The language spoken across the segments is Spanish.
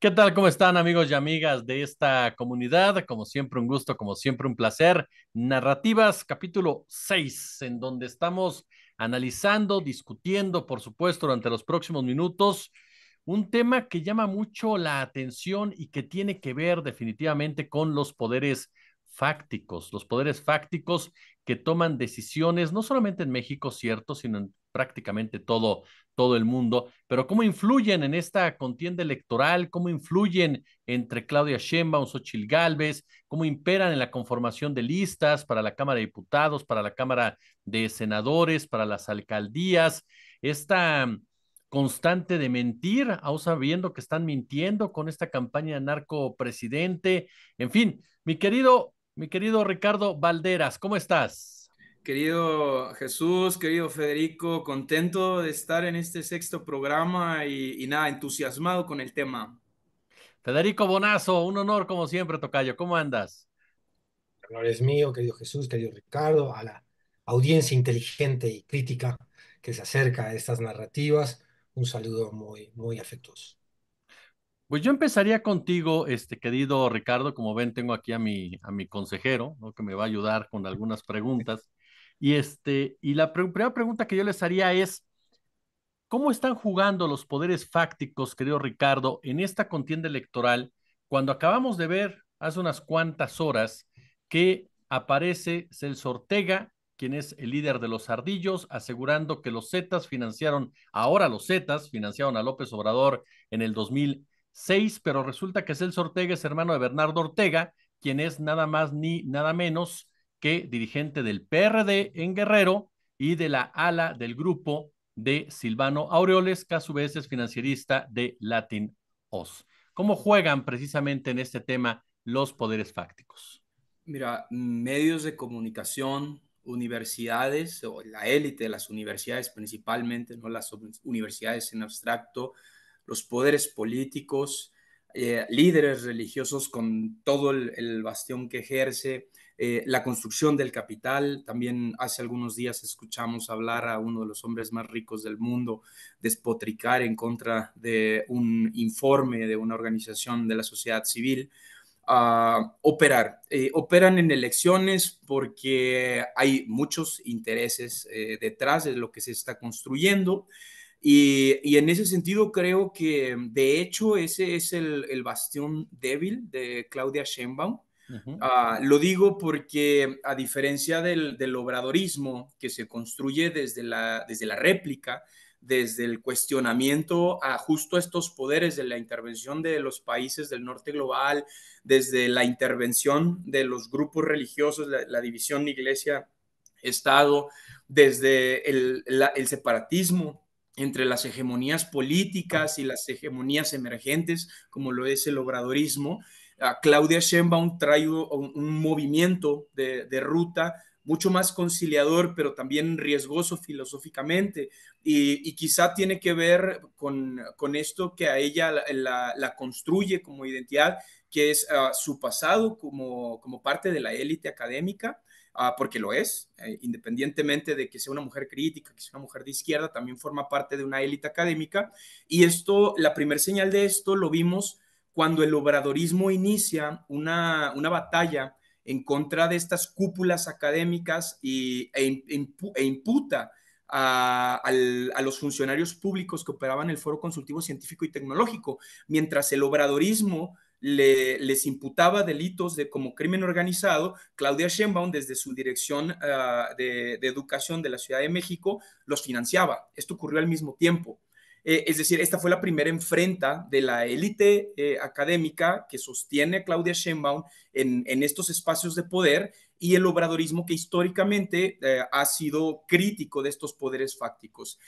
¿Qué tal? ¿Cómo están amigos y amigas de esta comunidad? Como siempre un gusto, como siempre un placer. Narrativas, capítulo 6, en donde estamos analizando, discutiendo, por supuesto, durante los próximos minutos, un tema que llama mucho la atención y que tiene que ver definitivamente con los poderes fácticos, los poderes fácticos que toman decisiones, no solamente en México, cierto, sino en prácticamente todo, todo el mundo, pero ¿cómo influyen en esta contienda electoral? ¿Cómo influyen entre Claudia Sheinbaum, Xochitl Gálvez? ¿Cómo imperan en la conformación de listas para la Cámara de Diputados, para la Cámara de Senadores, para las alcaldías? Esta mm, constante de mentir, aún sabiendo que están mintiendo con esta campaña de narco presidente. En fin, mi querido, mi querido Ricardo Valderas, ¿cómo estás? Querido Jesús, querido Federico, contento de estar en este sexto programa y, nada, entusiasmado con el tema. Federico Bonazo, un honor como siempre, Tocayo. ¿Cómo andas? El honor es mío, querido Jesús, querido Ricardo, a la audiencia inteligente y crítica que se acerca a estas narrativas. Un saludo muy, muy afectuoso. Pues yo empezaría contigo, este querido Ricardo, como ven tengo aquí a mi, a mi consejero, que me va a ayudar con algunas preguntas. Y, este, y la primera pregunta que yo les haría es, ¿cómo están jugando los poderes fácticos, querido Ricardo, en esta contienda electoral cuando acabamos de ver hace unas cuantas horas que aparece Celso Ortega, quien es el líder de los ardillos, asegurando que los Zetas financiaron, ahora los Zetas financiaron a López Obrador en el 2006, pero resulta que Celso Ortega es hermano de Bernardo Ortega, quien es nada más ni nada menos dirigente del PRD en Guerrero y de la ala del grupo de Silvano Aureoles, que a su vez es financierista de Latin Oz. ¿Cómo juegan precisamente en este tema los poderes fácticos? Mira, medios de comunicación, universidades, o la élite de las universidades principalmente, no las universidades en abstracto, los poderes políticos, eh, líderes religiosos con todo el bastión que ejerce, eh, la construcción del capital. También hace algunos días escuchamos hablar a uno de los hombres más ricos del mundo despotricar en contra de un informe de una organización de la sociedad civil. operar. Eh, operan en elecciones porque hay muchos intereses eh, detrás de lo que se está construyendo. Y, en ese sentido creo que de hecho ese es el, el bastión débil de Claudia Sheinbaum, Ah, lo digo porque a diferencia del, obradorismo que se construye desde la, réplica, desde el cuestionamiento a justo estos poderes de la intervención de los países del norte global, desde la intervención de los grupos religiosos, la, división iglesia, Estado, desde el separatismo entre las hegemonías políticas y las hegemonías emergentes, como lo es el obradorismo, Claudia Sheinbaum trae un, un movimiento de, ruta mucho más conciliador, pero también riesgoso filosóficamente. Y, quizá tiene que ver con, esto que a ella la, construye como identidad, que es ah, su pasado como, parte de la élite académica, ah, porque lo es, eh, independientemente de que sea una mujer crítica, que sea una mujer de izquierda, también forma parte de una élite académica. Y esto, la primera señal de esto lo vimos cuando el obradorismo inicia una, batalla en contra de estas cúpulas académicas y, e, e, e imputa a, los funcionarios públicos que operaban el Foro Consultivo Científico y Tecnológico, mientras el obradorismo les imputaba delitos de, como crimen organizado, Claudia Sheinbaum, desde su dirección ah, de, educación de la Ciudad de México, los financiaba. Esto ocurrió al mismo tiempo. Eh, es decir, esta fue la primera enfrenta de la élite eh, académica que sostiene a Claudia Sheinbaum en, estos espacios de poder y el obradorismo que históricamente eh, ha sido crítico de estos poderes fácticos.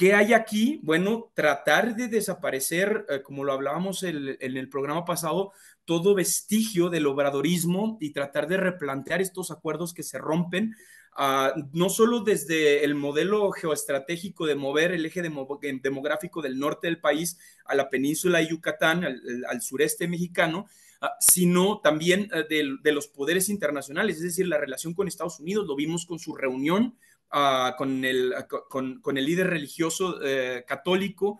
¿Qué hay aquí? Bueno, tratar de desaparecer, eh, como lo hablábamos en el programa pasado, todo vestigio del obradorismo y tratar de replantear estos acuerdos que se rompen, ah, no solo desde el modelo geoestratégico de mover el eje demográfico del norte del país a la península de Yucatán, al, sureste mexicano, ah, sino también eh, de, los poderes internacionales, es decir, la relación con Estados Unidos, lo vimos con su reunión Ah, con, el, ah, con, el líder religioso eh, católico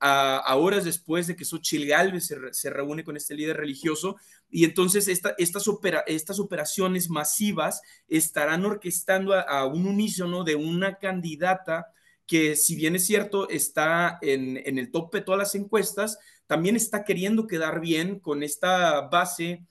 ah, a, horas después de que Xochitl Galvez se, se, reúne con este líder religioso. Y entonces esta, estas, operaciones masivas estarán orquestando a, un unísono de una candidata que si bien es cierto está en, el tope de todas las encuestas, también está queriendo quedar bien con esta base,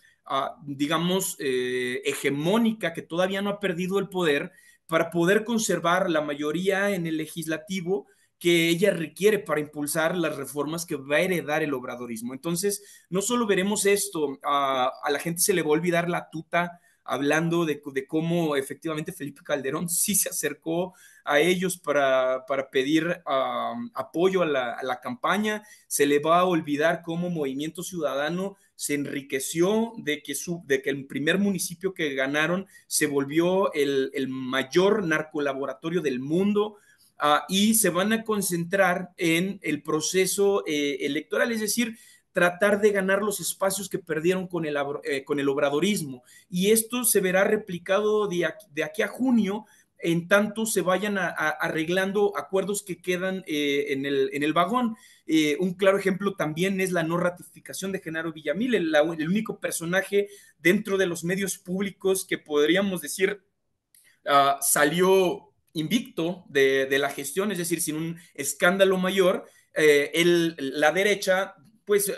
digamos, eh, hegemónica que todavía no ha perdido el poder para poder conservar la mayoría en el legislativo que ella requiere para impulsar las reformas que va a heredar el obradorismo. Entonces, no solo veremos esto, a, la gente se le va a olvidar la tuta hablando de, cómo efectivamente Felipe Calderón sí se acercó a ellos para, pedir apoyo a la, a la, campaña, se le va a olvidar cómo Movimiento Ciudadano se enriqueció de que, de que el primer municipio que ganaron se volvió el, el mayor narcolaboratorio del mundo. Ah, y se van a concentrar en el proceso eh, electoral, es decir, tratar de ganar los espacios que perdieron con el, eh, obradorismo. Y esto se verá replicado de aquí a junio en tanto se vayan arreglando acuerdos que quedan eh, en, el, vagón. Eh, un claro ejemplo también es la no ratificación de Genaro Villamil, el, único personaje dentro de los medios públicos que podríamos decir ah, salió invicto de, la gestión, es decir, sin un escándalo mayor. Eh, la derecha, pues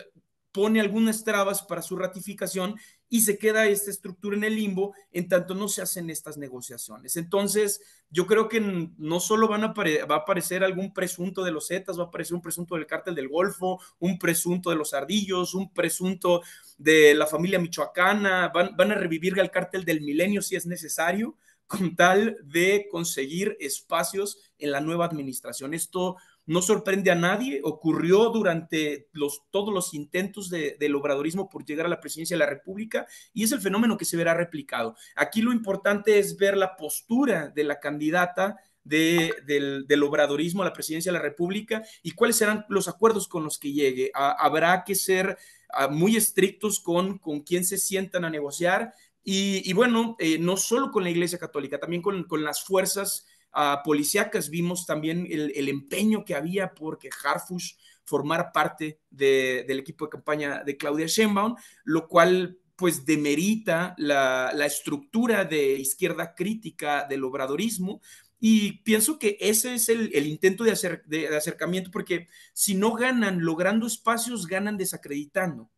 pone algunas trabas para su ratificación y se queda esta estructura en el limbo en tanto no se hacen estas negociaciones. Entonces, yo creo que no solo van a va a aparecer algún presunto de los Zetas, va a aparecer un presunto del cártel del Golfo, un presunto de los Ardillos, un presunto de la familia michoacana, van, van a revivir al cártel del milenio si es necesario, con tal de conseguir espacios en la nueva administración. Esto no sorprende a nadie, ocurrió durante todos los intentos del obradorismo por llegar a la presidencia de la República y es el fenómeno que se verá replicado. Aquí lo importante es ver la postura de la candidata del, obradorismo a la presidencia de la República y cuáles serán los acuerdos con los que llegue. habrá que ser ah, muy estrictos con, con quién se sientan a negociar y, bueno, eh, no solo con la Iglesia Católica, también con las fuerzas a policíacas, vimos también el, empeño que había porque Harfush formara parte del equipo de campaña de Claudia Sheinbaum, lo cual pues demerita la, estructura de izquierda crítica del obradorismo, y pienso que ese es el, intento de, de, acercamiento, porque si no ganan logrando espacios, ganan desacreditando.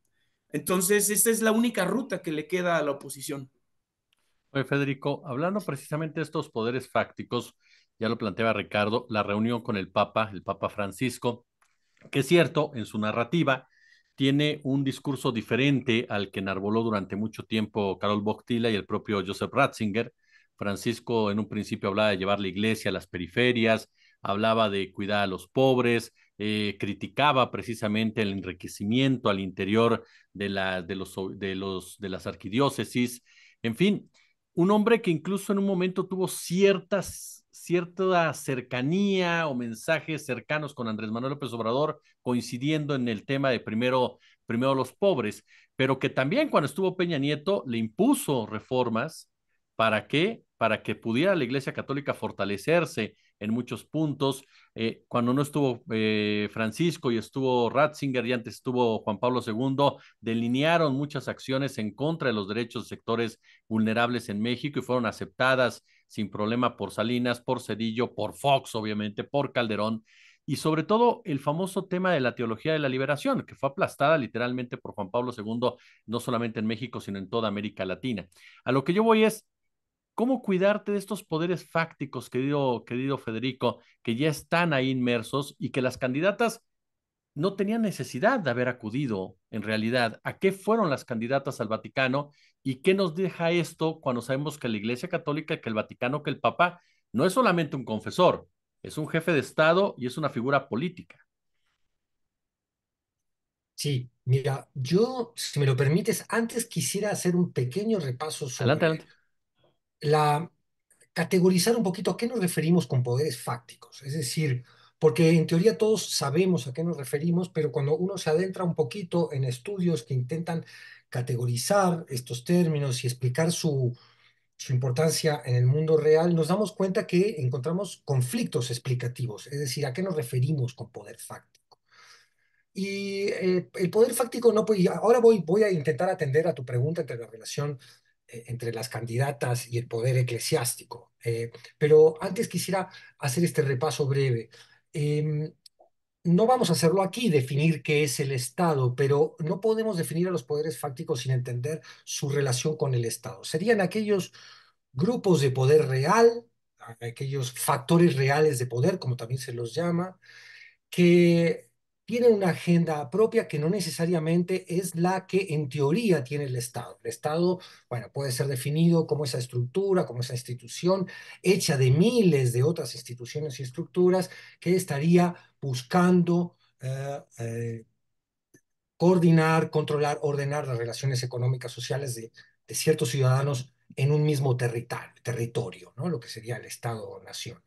Entonces, esta es la única ruta que le queda a la oposición. Oye, Federico, hablando precisamente de estos poderes fácticos, ya lo planteaba Ricardo, la reunión con el Papa, el Papa Francisco, que es cierto, en su narrativa tiene un discurso diferente al que enarboló durante mucho tiempo Carol Boctila y el propio Joseph Ratzinger. Francisco en un principio hablaba de llevar la iglesia a las periferias, hablaba de cuidar a los pobres, eh, criticaba precisamente el enriquecimiento al interior de, de, los, de, los, de las arquidiócesis. En fin, un hombre que incluso en un momento tuvo ciertas, cierta cercanía o mensajes cercanos con Andrés Manuel López Obrador, coincidiendo en el tema de primero, primero los pobres, pero que también cuando estuvo Peña Nieto le impuso reformas para que, para que pudiera la Iglesia Católica fortalecerse en muchos puntos. Eh, cuando no estuvo eh, Francisco y estuvo Ratzinger y antes estuvo Juan Pablo II, delinearon muchas acciones en contra de los derechos de sectores vulnerables en México y fueron aceptadas sin problema por Salinas, por Cedillo, por Fox, obviamente, por Calderón. Y sobre todo el famoso tema de la teología de la liberación, que fue aplastada literalmente por Juan Pablo II, no solamente en México, sino en toda América Latina. A lo que yo voy es, ¿Cómo cuidarte de estos poderes fácticos, querido, querido Federico, que ya están ahí inmersos y que las candidatas no tenían necesidad de haber acudido en realidad? ¿A qué fueron las candidatas al Vaticano? ¿Y qué nos deja esto cuando sabemos que la Iglesia Católica, que el Vaticano, que el Papa, no es solamente un confesor, es un jefe de Estado y es una figura política? Sí, mira, yo, si me lo permites, antes quisiera hacer un pequeño repaso sobre... Adelante, adelante la, categorizar un poquito a qué nos referimos con poderes fácticos. Es decir, porque en teoría todos sabemos a qué nos referimos, pero cuando uno se adentra un poquito en estudios que intentan categorizar estos términos y explicar su, importancia en el mundo real, nos damos cuenta que encontramos conflictos explicativos, es decir, a qué nos referimos con poder fáctico. Y eh, el poder fáctico no puede, ahora voy, voy a intentar atender a tu pregunta entre la relación eh, entre las candidatas y el poder eclesiástico. Eh, pero antes quisiera hacer este repaso breve. Em, no vamos a hacerlo aquí, definir qué es el Estado, pero no podemos definir a los poderes fácticos sin entender su relación con el Estado. Serían aquellos grupos de poder real, aquellos factores reales de poder, como también se los llama, que tiene una agenda propia que no necesariamente es la que en teoría tiene el Estado. El Estado, bueno, puede ser definido como esa estructura, como esa institución hecha de miles de otras instituciones y estructuras que estaría buscando eh, eh, coordinar, controlar, ordenar las relaciones económicas, sociales de, ciertos ciudadanos en un mismo territorio, territorio ¿no? lo que sería el Estado-Nación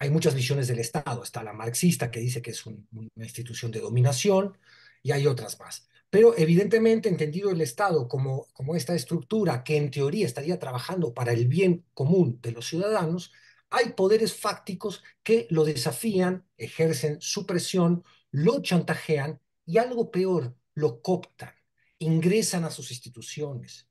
hay muchas visiones del Estado. Está la marxista que dice que es una institución de dominación y hay otras más. Pero evidentemente entendido el Estado como, como esta estructura que en teoría estaría trabajando para el bien común de los ciudadanos, hay poderes fácticos que lo desafían, ejercen su presión, lo chantajean y algo peor, lo cooptan, ingresan a sus instituciones.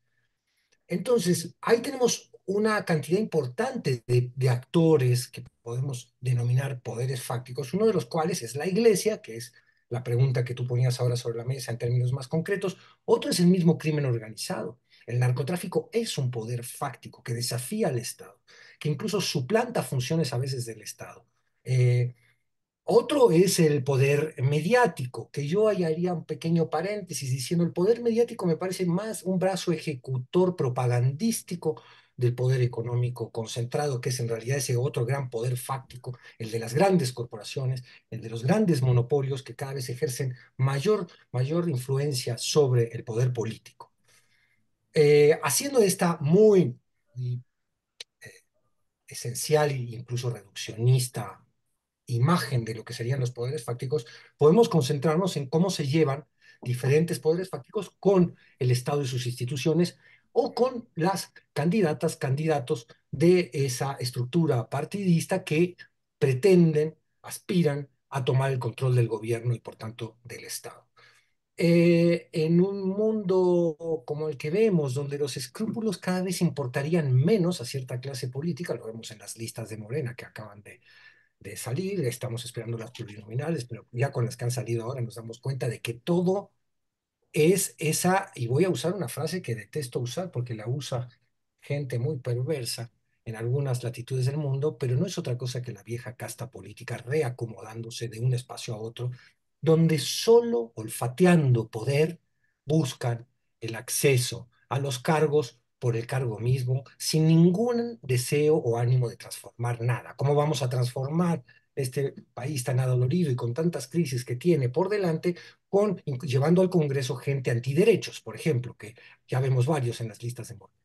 Entonces, ahí tenemos una cantidad importante de, actores que podemos denominar poderes fácticos, uno de los cuales es la iglesia, que es la pregunta que tú ponías ahora sobre la mesa en términos más concretos, otro es el mismo crimen organizado. El narcotráfico es un poder fáctico que desafía al Estado, que incluso suplanta funciones a veces del Estado. Eh, otro es el poder mediático, que yo ahí haría un pequeño paréntesis diciendo, el poder mediático me parece más un brazo ejecutor propagandístico del poder económico concentrado, que es en realidad ese otro gran poder fáctico, el de las grandes corporaciones, el de los grandes monopolios que cada vez ejercen mayor, mayor influencia sobre el poder político. Eh, haciendo esta muy eh, esencial e incluso reduccionista imagen de lo que serían los poderes fácticos, podemos concentrarnos en cómo se llevan diferentes poderes fácticos con el Estado y sus instituciones o con las candidatas, candidatos de esa estructura partidista que pretenden, aspiran a tomar el control del gobierno y por tanto del Estado. Eh, en un mundo como el que vemos, donde los escrúpulos cada vez importarían menos a cierta clase política, lo vemos en las listas de Morena que acaban de, de salir, estamos esperando las plurinominales, pero ya con las que han salido ahora nos damos cuenta de que todo es esa, y voy a usar una frase que detesto usar porque la usa gente muy perversa en algunas latitudes del mundo, pero no es otra cosa que la vieja casta política reacomodándose de un espacio a otro, donde solo olfateando poder buscan el acceso a los cargos por el cargo mismo, sin ningún deseo o ánimo de transformar nada. ¿Cómo vamos a transformar este país tan adolorido y con tantas crisis que tiene por delante, con, llevando al Congreso gente antiderechos, por ejemplo, que ya vemos varios en las listas de golpe.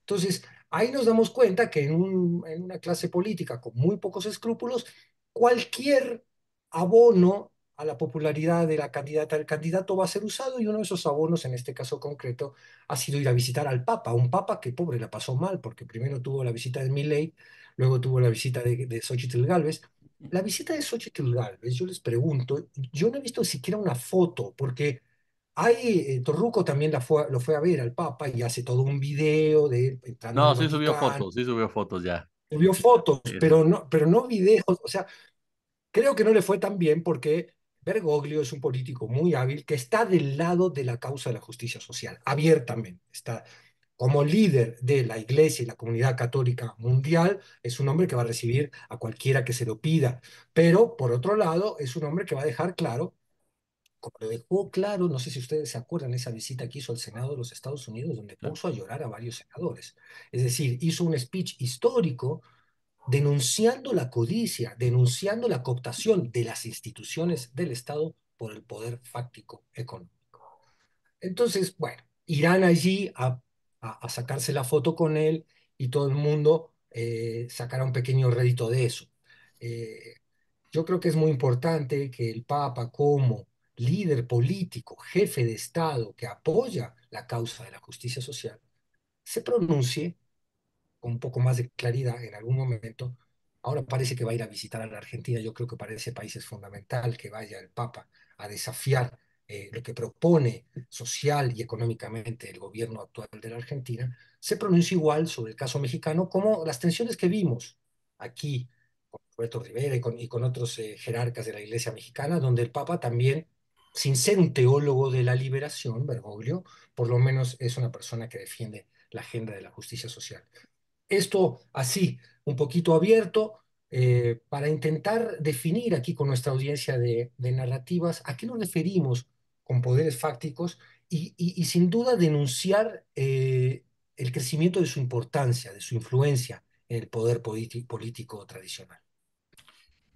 Entonces, ahí nos damos cuenta que en, una clase política con muy pocos escrúpulos, cualquier abono a la popularidad de la candidata del candidato va a ser usado y uno de esos abonos, en este caso concreto, ha sido ir a visitar al Papa, un Papa que pobre la pasó mal, porque primero tuvo la visita de Milley, luego tuvo la visita de, de Xochitl Galvez, la visita de Xochitl yo les pregunto, yo no he visto siquiera una foto, porque hay, eh, Torruco también la fue, lo fue a ver al Papa y hace todo un video de No, sí subió fotos, sí subió fotos ya. Subió fotos, pero no, pero no videos, o sea, creo que no le fue tan bien porque Bergoglio es un político muy hábil que está del lado de la causa de la justicia social, abiertamente, está como líder de la Iglesia y la comunidad católica mundial, es un hombre que va a recibir a cualquiera que se lo pida. Pero, por otro lado, es un hombre que va a dejar claro, como lo dejó claro, no sé si ustedes se acuerdan, esa visita que hizo al Senado de los Estados Unidos, donde puso a llorar a varios senadores. Es decir, hizo un speech histórico denunciando la codicia, denunciando la cooptación de las instituciones del Estado por el poder fáctico económico. Entonces, bueno, irán allí a a, sacarse la foto con él y todo el mundo eh, sacará un pequeño rédito de eso. Eh, yo creo que es muy importante que el Papa como líder político, jefe de Estado que apoya la causa de la justicia social, se pronuncie con un poco más de claridad en algún momento. Ahora parece que va a ir a visitar a la Argentina, yo creo que para ese país es fundamental que vaya el Papa a desafiar eh, lo que propone social y económicamente el gobierno actual de la Argentina, se pronuncia igual sobre el caso mexicano como las tensiones que vimos aquí con Roberto Rivera y con, y con otros eh, jerarcas de la Iglesia mexicana, donde el Papa también, sin ser un teólogo de la liberación, Bergoglio, por lo menos es una persona que defiende la agenda de la justicia social. Esto así, un poquito abierto, eh, para intentar definir aquí con nuestra audiencia de, de, narrativas a qué nos referimos con poderes fácticos y, sin duda denunciar eh, el crecimiento de su importancia, de su influencia en el poder político tradicional.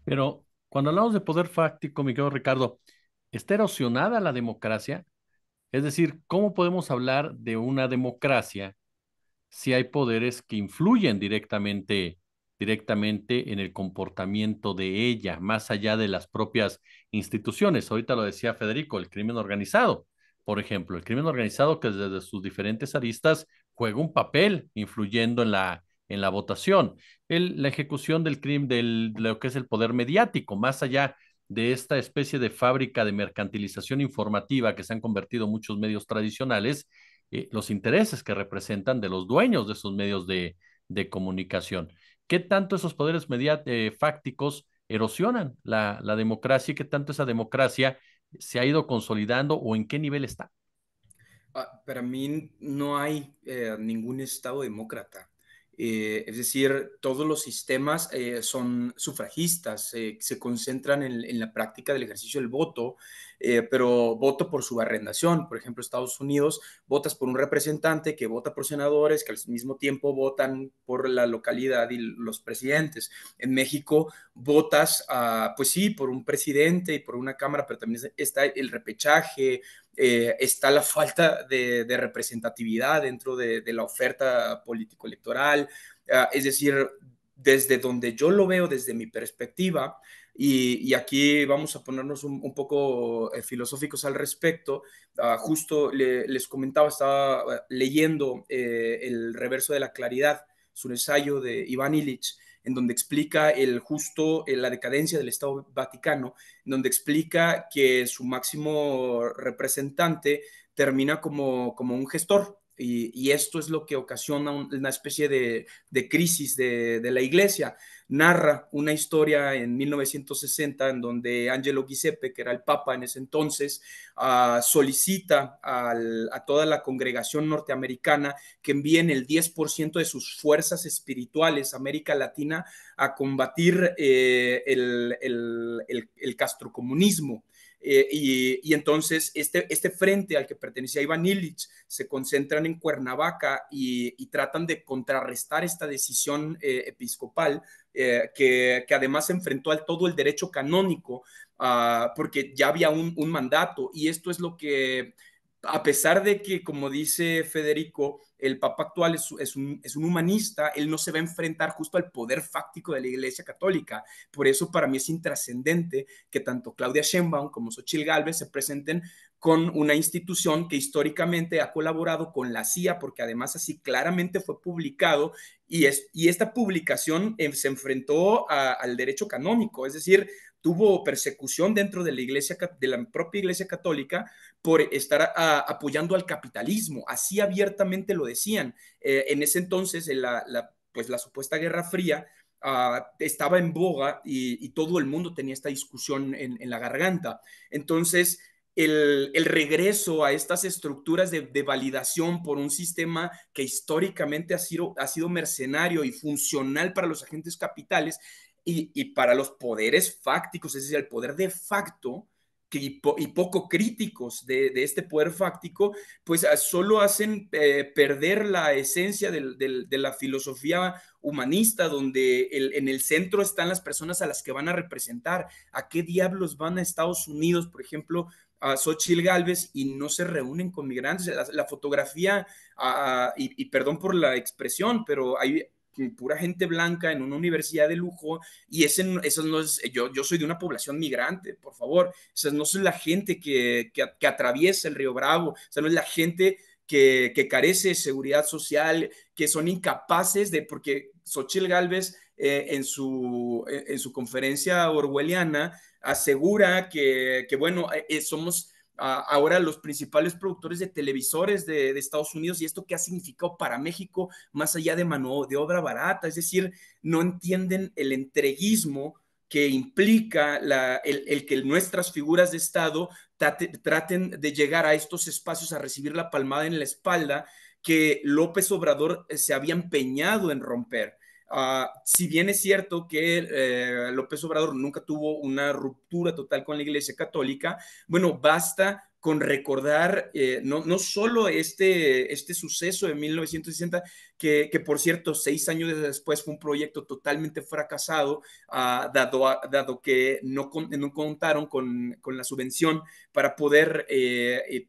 Pero cuando hablamos de poder fáctico, mi querido Ricardo, ¿está erosionada la democracia? Es decir, ¿cómo podemos hablar de una democracia si hay poderes que influyen directamente directamente en el comportamiento de ella, más allá de las propias instituciones. Ahorita lo decía Federico, el crimen organizado, por ejemplo, el crimen organizado que desde sus diferentes aristas juega un papel influyendo en la, votación. la ejecución del crimen, de lo que es el poder mediático, más allá de esta especie de fábrica de mercantilización informativa que se han convertido muchos medios tradicionales, eh, los intereses que representan de los dueños de esos medios de comunicación. ¿Qué tanto esos poderes mediáticos eh, fácticos erosionan la, democracia qué tanto esa democracia se ha ido consolidando o en qué nivel está? Ah, para mí no hay eh, ningún Estado demócrata. Eh, es decir, todos los sistemas eh, son sufragistas, eh, se concentran en, la práctica del ejercicio del voto, pero voto por su subarrendación. Por ejemplo, Estados Unidos votas por un representante que vota por senadores, que al mismo tiempo votan por la localidad y los presidentes. En México votas, ah, pues sí, por un presidente y por una cámara, pero también está el repechaje eh, está la falta de, representatividad dentro de, la oferta político-electoral, ah, es decir, desde donde yo lo veo, desde mi perspectiva, y, aquí vamos a ponernos un, poco eh, filosóficos al respecto. Ah, justo les comentaba, estaba ah, leyendo eh, El reverso de la claridad, su ensayo de Iván Illich, en donde explica el justo, eh, la decadencia del Estado Vaticano, en donde explica que su máximo representante termina como un gestor, y, esto es lo que ocasiona una especie de, crisis de, la iglesia. Narra una historia en 1960 en donde Angelo Giuseppe, que era el papa en ese entonces, ah, solicita a toda la congregación norteamericana que envíen el 10% de sus fuerzas espirituales a América Latina a combatir eh, el castrocomunismo. Eh, y, entonces este, este, frente al que pertenecía Iván Illich se concentran en Cuernavaca y, tratan de contrarrestar esta decisión eh, episcopal eh, que, que, además enfrentó al todo el derecho canónico ah, porque ya había un mandato y esto es lo que a pesar de que, como dice Federico, el Papa actual es, un, humanista, él no se va a enfrentar justo al poder fáctico de la Iglesia Católica. Por eso para mí es intrascendente que tanto Claudia Sheinbaum como Sochil Galvez se presenten con una institución que históricamente ha colaborado con la CIA, porque además así claramente fue publicado y, es, y esta publicación eh, se enfrentó al derecho canónico, es decir, tuvo persecución dentro de la iglesia de la propia iglesia católica por estar apoyando al capitalismo así abiertamente lo decían eh, en ese entonces en la, pues la supuesta guerra fría ah, estaba en boga y, todo el mundo tenía esta discusión en, en la garganta. Entonces, el, regreso a estas estructuras de, validación por un sistema que históricamente ha sido, ha sido mercenario y funcional para los agentes capitales y, para los poderes fácticos, es decir, el poder de facto y, poco críticos de, este poder fáctico, pues ah, solo hacen eh, perder la esencia de la filosofía humanista, donde en el centro están las personas a las que van a representar. ¿A qué diablos van a Estados Unidos, por ejemplo, a Xochitl Galvez y no se reúnen con migrantes. La, fotografía, y, perdón por la expresión, pero hay pura gente blanca en una universidad de lujo y esas no es, yo, yo soy de una población migrante, por favor. Esas no es la gente que, atraviesa el río Bravo, o no es la gente que, carece de seguridad social, que son incapaces de, porque Xochitl Galvez eh, en, su, en su conferencia orwelliana asegura que, bueno, eh, eh, somos ah, ahora los principales productores de televisores de, Estados Unidos y esto que ha significado para México, más allá de mano de obra barata, es decir, no entienden el entreguismo que implica el, que nuestras figuras de Estado traten de llegar a estos espacios a recibir la palmada en la espalda que López Obrador eh, se había empeñado en romper. Ah, si bien es cierto que eh, López Obrador nunca tuvo una ruptura total con la Iglesia Católica, bueno, basta con recordar eh, no, no, solo este, este suceso de 1960, que, que, por cierto, seis años después fue un proyecto totalmente fracasado, ah, dado, que no, contaron con, la subvención para poder... Eh,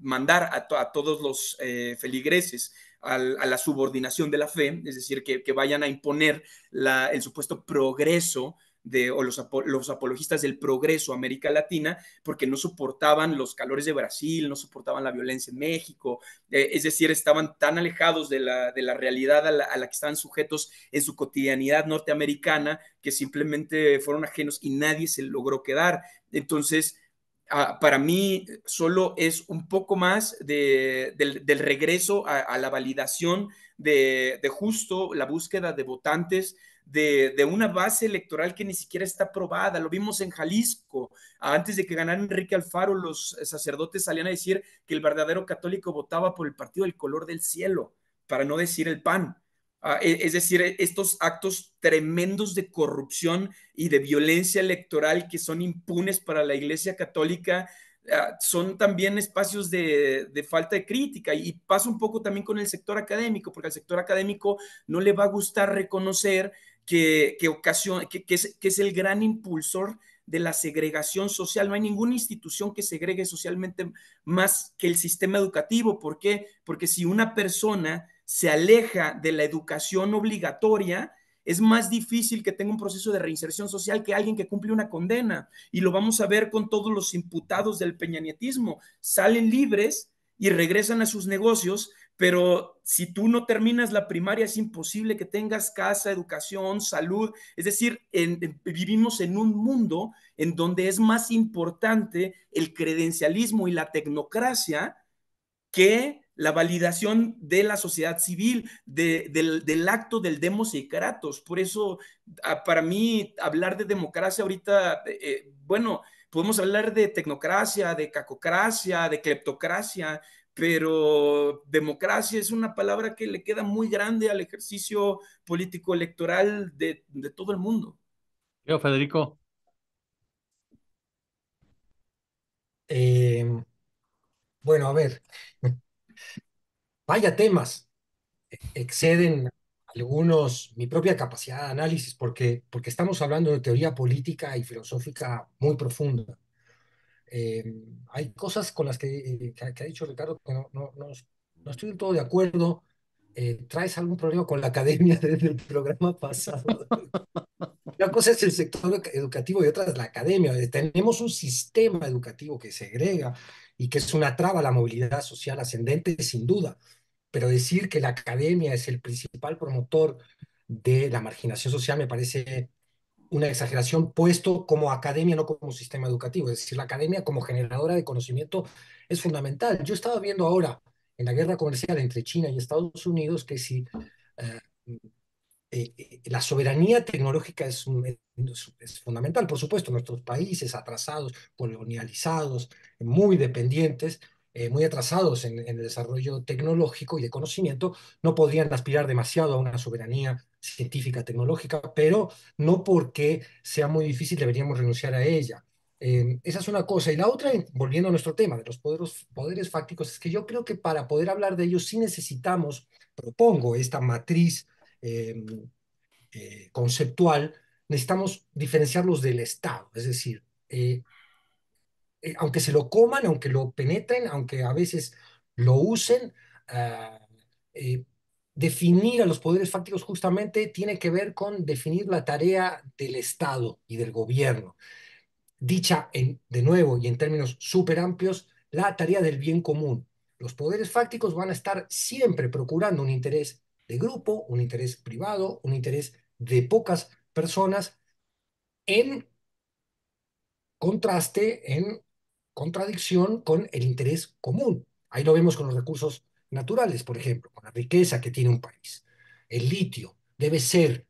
mandar a, todos los feligreses a la subordinación de la fe, es decir, que, vayan a imponer el supuesto progreso de, o los, apologistas del progreso América Latina, porque no soportaban los calores de Brasil, no soportaban la violencia en México, eh, es decir, estaban tan alejados de la, realidad a la, a la, que estaban sujetos en su cotidianidad norteamericana que simplemente fueron ajenos y nadie se logró quedar. Entonces, Ah, para mí solo es un poco más del, regreso a, la validación de, justo la búsqueda de votantes de, de, una base electoral que ni siquiera está probada. Lo vimos en Jalisco. Antes de que ganara Enrique Alfaro, los sacerdotes salían a decir que el verdadero católico votaba por el partido del color del cielo, para no decir el pan. Ah, e, es decir, e, estos actos tremendos de corrupción y de violencia electoral que son impunes para la Iglesia Católica ah, son también espacios de, falta de crítica y pasa un poco también con el sector académico, porque al sector académico no le va a gustar reconocer que, ocasión, que, es, que es el gran impulsor de la segregación social. No hay ninguna institución que segregue socialmente más que el sistema educativo. ¿Por qué? Porque si una persona se aleja de la educación obligatoria, es más difícil que tenga un proceso de reinserción social que alguien que cumple una condena. Y lo vamos a ver con todos los imputados del peñanietismo. Salen libres y regresan a sus negocios, pero si tú no terminas la primaria es imposible que tengas casa, educación, salud. Es decir, vivimos en un mundo en donde es más importante el credencialismo y la tecnocracia que la validación de la sociedad civil, del, acto del demos y kratos. Por eso, ah, para mí, hablar de democracia ahorita, eh, eh, bueno, podemos hablar de tecnocracia, de cacocracia, de cleptocracia, pero democracia es una palabra que le queda muy grande al ejercicio político electoral de, todo el mundo. Yo, Federico. Eh, bueno, a ver, vaya temas, e, exceden algunos mi propia capacidad de análisis, porque, porque estamos hablando de teoría política y filosófica muy profunda. Em, hay cosas con las que, eh, que, ha dicho Ricardo que no, no, no, no estoy en todo de acuerdo. Eh, traes algún problema con la academia desde el programa pasado. Una cosa es el sector educativo y otra es la academia. Tenemos un sistema educativo que segrega y que es una traba a la movilidad social ascendente, sin duda pero decir que la academia es el principal promotor de la marginación social me parece una exageración, puesto como academia, no como sistema educativo. Es decir, la academia como generadora de conocimiento es fundamental. Yo estaba viendo ahora en la guerra comercial entre China y Estados Unidos que si eh, eh, eh, la soberanía tecnológica es, es, fundamental, por supuesto, nuestros países atrasados, colonializados, muy dependientes, eh, muy atrasados en, el desarrollo tecnológico y de conocimiento, no podrían aspirar demasiado a una soberanía científica, tecnológica, pero no porque sea muy difícil deberíamos renunciar a ella. Em, esa es una cosa. Y la otra, volviendo a nuestro tema de los poderos, poderes fácticos, es que yo creo que para poder hablar de ellos sí necesitamos, propongo esta matriz em, eh, conceptual, necesitamos diferenciarlos del Estado, es decir, eh, eh, aunque se lo coman, aunque lo penetren, aunque a veces lo usen, ah, eh, definir a los poderes fácticos justamente tiene que ver con definir la tarea del Estado y del gobierno. Dicha de nuevo y en términos súper amplios, la tarea del bien común. Los poderes fácticos van a estar siempre procurando un interés de grupo, un interés privado, un interés de pocas personas en contraste en contradicción con el interés común. Ahí lo vemos con los recursos naturales, por ejemplo, con la riqueza que tiene un país. El litio debe ser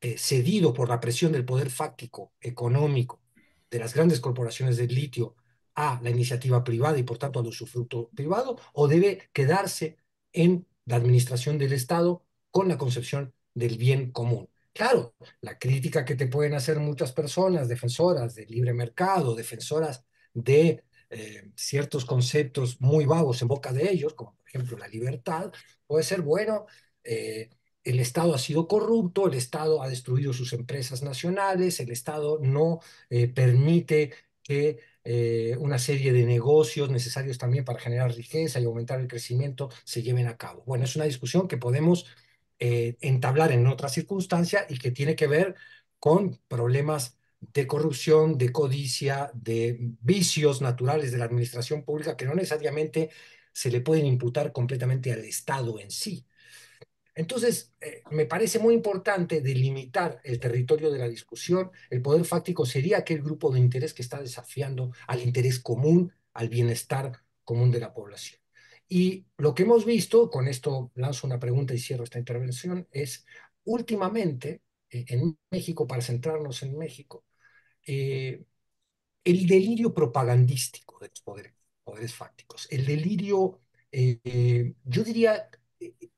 eh, cedido por la presión del poder fáctico económico de las grandes corporaciones del litio a la iniciativa privada y por tanto al usufructo privado, o debe quedarse en la administración del Estado con la concepción del bien común. Claro, la crítica que te pueden hacer muchas personas, defensoras del libre mercado, defensoras de eh, ciertos conceptos muy vagos en boca de ellos, como por ejemplo la libertad, puede ser, bueno, eh, el Estado ha sido corrupto, el Estado ha destruido sus empresas nacionales, el Estado no eh, permite que una serie de negocios necesarios también para generar riqueza y aumentar el crecimiento se lleven a cabo. Bueno, es una discusión que podemos entablar en otra circunstancia y que tiene que ver con problemas de corrupción, de codicia, de vicios naturales de la administración pública que no necesariamente se le pueden imputar completamente al Estado en sí. Entonces, eh, me parece muy importante delimitar el territorio de la discusión. El poder fáctico sería aquel grupo de interés que está desafiando al interés común, al bienestar común de la población. Y lo que hemos visto, con esto lanzo una pregunta y cierro esta intervención, es últimamente eh, en México, para centrarnos en México, eh, el delirio propagandístico de los poderes, fácticos, el delirio, eh, yo diría,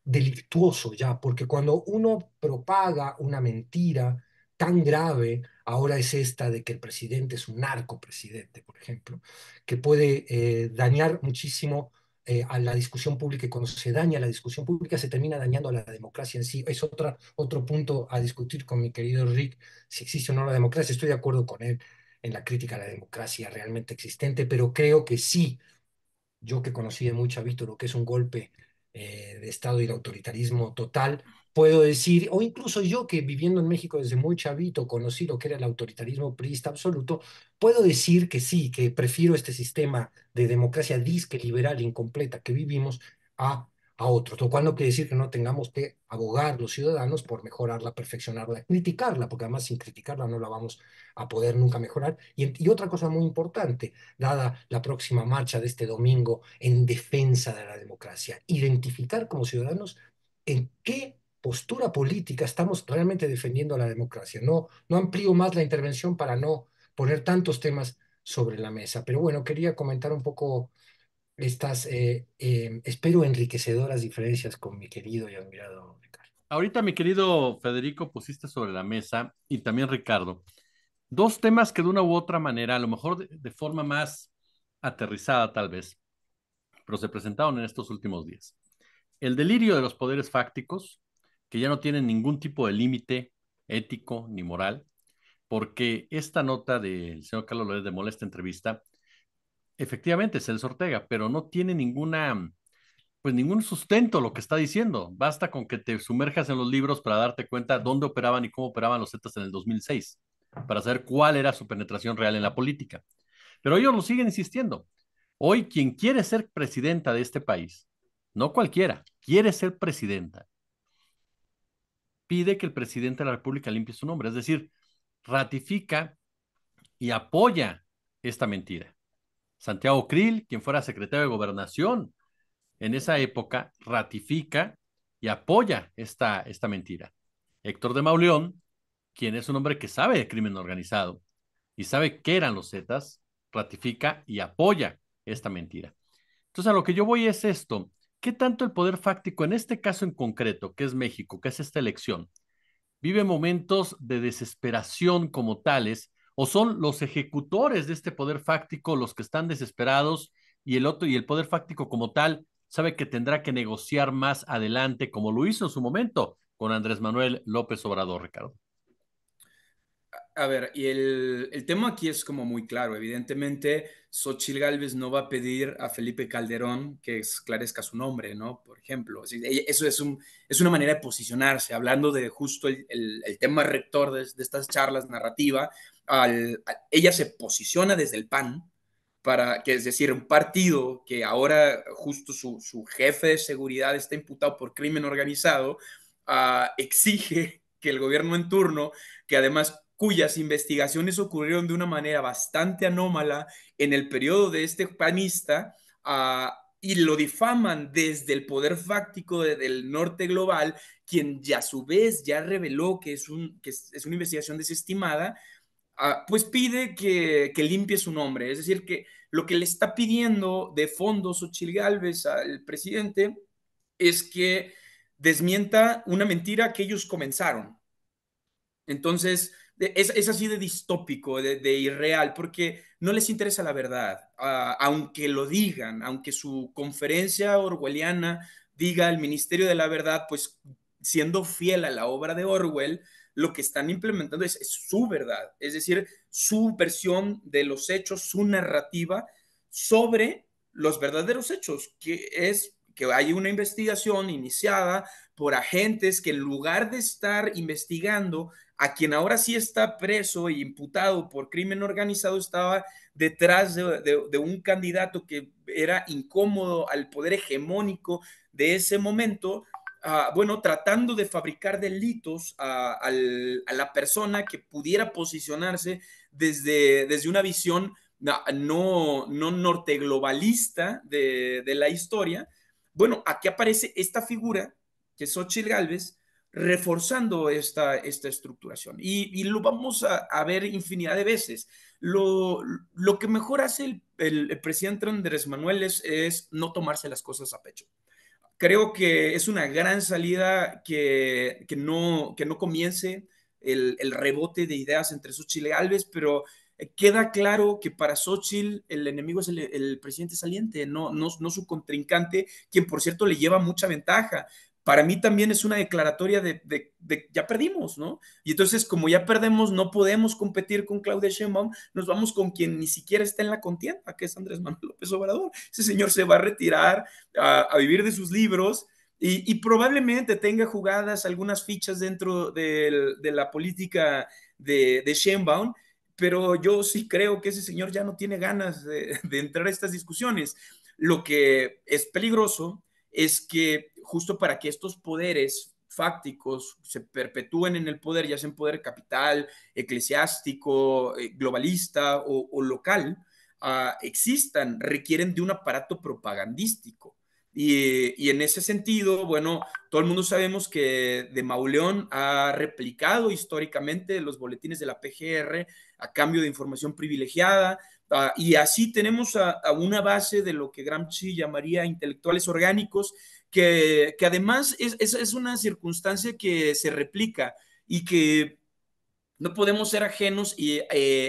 delictuoso ya, porque cuando uno propaga una mentira tan grave, ahora es esta de que el presidente es un narco presidente, por ejemplo, que puede dañar muchísimo eh, a la discusión pública y cuando se daña la discusión pública se termina dañando a la democracia en sí. Es otro punto a discutir con mi querido Rick, si existe o no la democracia. Estoy de acuerdo con él en la crítica a la democracia realmente existente, pero creo que sí, yo que conocí de a visto lo que es un golpe eh, de Estado y de autoritarismo total, puedo decir, o incluso yo que viviendo en México desde muy chavito conocí lo que era el autoritarismo priista absoluto, puedo decir que sí, que prefiero este sistema de democracia disque liberal incompleta que vivimos a, a otros, lo cual no quiere decir que no tengamos que abogar los ciudadanos por mejorarla, perfeccionarla, criticarla, porque además sin criticarla no la vamos a poder nunca mejorar. Y, y otra cosa muy importante, dada la próxima marcha de este domingo en defensa de la democracia, identificar como ciudadanos en qué postura política estamos realmente defendiendo la democracia. No, no amplío más la intervención para no poner tantos temas sobre la mesa. Pero bueno, quería comentar un poco estas, eh, em, espero, enriquecedoras diferencias con mi querido y admirado Ricardo. Ahorita, mi querido Federico, pusiste sobre la mesa, y también Ricardo, dos temas que de una u otra manera, a lo mejor de, de forma más aterrizada tal vez, pero se presentaron en estos últimos días. El delirio de los poderes fácticos, que ya no tienen ningún tipo de límite ético ni moral, porque esta nota del señor Carlos López de molesta entrevista, efectivamente es el sortega, pero no tiene ninguna, pues ningún sustento lo que está diciendo. Basta con que te sumerjas en los libros para darte cuenta dónde operaban y cómo operaban los Zetas en el 2006, para saber cuál era su penetración real en la política. Pero ellos lo siguen insistiendo. Hoy quien quiere ser presidenta de este país, no cualquiera, quiere ser presidenta, pide que el presidente de la República limpie su nombre, es decir, ratifica y apoya esta mentira. Santiago Krill, quien fuera secretario de gobernación en esa época, ratifica y apoya esta, esta mentira. Héctor de Mauleón, quien es un hombre que sabe de crimen organizado y sabe qué eran los Zetas, ratifica y apoya esta mentira. Entonces, a lo que yo voy es esto. ¿Qué tanto el poder fáctico, en este caso en concreto, que es México, que es esta elección, vive momentos de desesperación como tales, o son los ejecutores de este poder fáctico los que están desesperados y el otro y el poder fáctico como tal sabe que tendrá que negociar más adelante, como lo hizo en su momento con Andrés Manuel López Obrador, Ricardo? a ver, y el, el, tema aquí es como muy claro. Evidentemente, Xochil Galvez no va a pedir a Felipe Calderón que esclarezca su nombre, ¿no? Por ejemplo, eso es, un, es una manera de posicionarse, hablando de justo el, el, tema rector de, estas charlas narrativa. Al, ella se posiciona desde el PAN, para que es decir, un partido que ahora justo su, su jefe de seguridad está imputado por crimen organizado, ah, exige que el gobierno en turno, que además cuyas investigaciones ocurrieron de una manera bastante anómala en el periodo de este panista ah, y lo difaman desde el poder fáctico del norte global, quien ya a su vez ya reveló que es, un, que es, una investigación desestimada, ah, pues pide que, limpie su nombre. Es decir, que lo que le está pidiendo de fondo Xochitl Gálvez al presidente es que desmienta una mentira que ellos comenzaron. Entonces, es, así de distópico, de, irreal, porque no les interesa la verdad, ah, aunque lo digan, aunque su conferencia orwelliana diga el Ministerio de la Verdad, pues siendo fiel a la obra de Orwell, lo que están implementando es su verdad, es decir, su versión de los hechos, su narrativa sobre los verdaderos hechos, que es que hay una investigación iniciada por agentes que en lugar de estar investigando a quien ahora sí está preso e imputado por crimen organizado, estaba detrás de, un candidato que era incómodo al poder hegemónico de ese momento, ah, bueno, tratando de fabricar delitos a, la persona que pudiera posicionarse desde, desde una visión no, no norte globalista de, la historia. Bueno, aquí aparece esta figura que es Xochitl Galvez, reforzando esta, esta estructuración. Y, lo vamos a, ver infinidad de veces. Lo, que mejor hace el, presidente Andrés Manuel es, no tomarse las cosas a pecho. Creo que es una gran salida que, no, que no comience el, rebote de ideas entre Xochitl y Alves, pero queda claro que para Xochitl el enemigo es el, presidente saliente, no, no, no su contrincante, quien por cierto le lleva mucha ventaja para mí también es una declaratoria de, de, ya perdimos, ¿no? Y entonces, como ya perdemos, no podemos competir con Claudia Sheinbaum, nos vamos con quien ni siquiera está en la contienda, que es Andrés Manuel López Obrador. Ese señor se va a retirar a, vivir de sus libros. Y, probablemente tenga jugadas algunas fichas dentro de, la política de, de pero yo sí creo que ese señor ya no tiene ganas de entrar a estas discusiones. Lo que es peligroso es que justo para que estos poderes fácticos se perpetúen en el poder, ya sea en poder capital, eclesiástico, eh, globalista o, local, ah, existan, requieren de un aparato propagandístico. Y, en ese sentido, bueno, todo el mundo sabemos que de Mauleón ha replicado históricamente los boletines de la PGR a cambio de información privilegiada, ah, y así tenemos a, una base de lo que Gramsci llamaría intelectuales orgánicos que, además es, es, una circunstancia que se replica y que no podemos ser ajenos y, eh,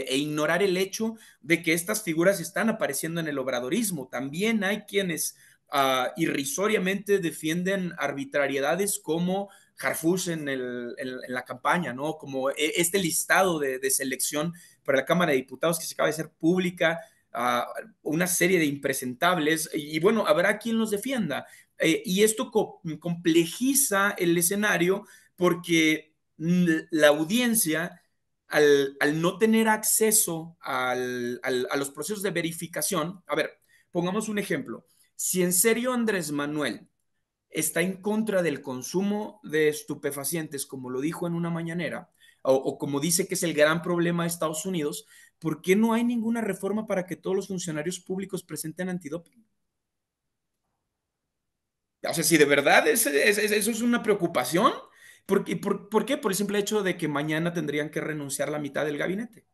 e ignorar el hecho de que estas figuras están apareciendo en el obradorismo. También hay quienes ah, irrisoriamente defienden arbitrariedades como Harfush en, el, en, la campaña, ¿no? Como e, este listado de, de, selección para la Cámara de Diputados que se acaba de hacer pública, ah, una serie de impresentables, y bueno, habrá quien los defienda. Eh, y esto complejiza el escenario porque la audiencia, al, no tener acceso a los procesos de verificación, a ver, pongamos un ejemplo. Si en serio Andrés Manuel está en contra del consumo de estupefacientes, como lo dijo en una mañanera, o, o, como dice que es el gran problema de Estados Unidos, ¿por qué no hay ninguna reforma para que todos los funcionarios públicos presenten antidoping? O sea, si de verdad eso es una preocupación, ¿por, por, qué? Por el simple hecho de que mañana tendrían que renunciar la mitad del gabinete.